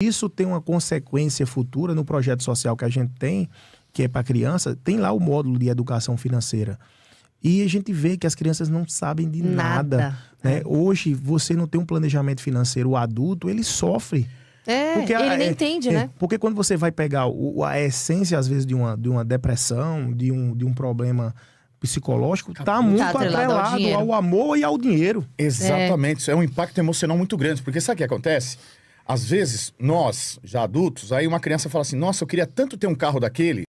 Isso tem uma consequência futura no projeto social que a gente tem, que é para criança, tem lá o módulo de educação financeira. E a gente vê que as crianças não sabem de nada. nada né? É. Hoje, você não tem um planejamento financeiro o adulto, ele sofre. É, porque ele a, nem é, entende, é, né? Porque quando você vai pegar o, a essência, às vezes, de uma, de uma depressão, de um, de um problema psicológico, está tá muito atrelado, atrelado ao, ao, amor e ao dinheiro. Exatamente, isso é um impacto emocional muito grande. Porque sabe o que acontece? Às vezes, nós, já adultos, aí uma criança fala assim: nossa, eu queria tanto ter um carro daquele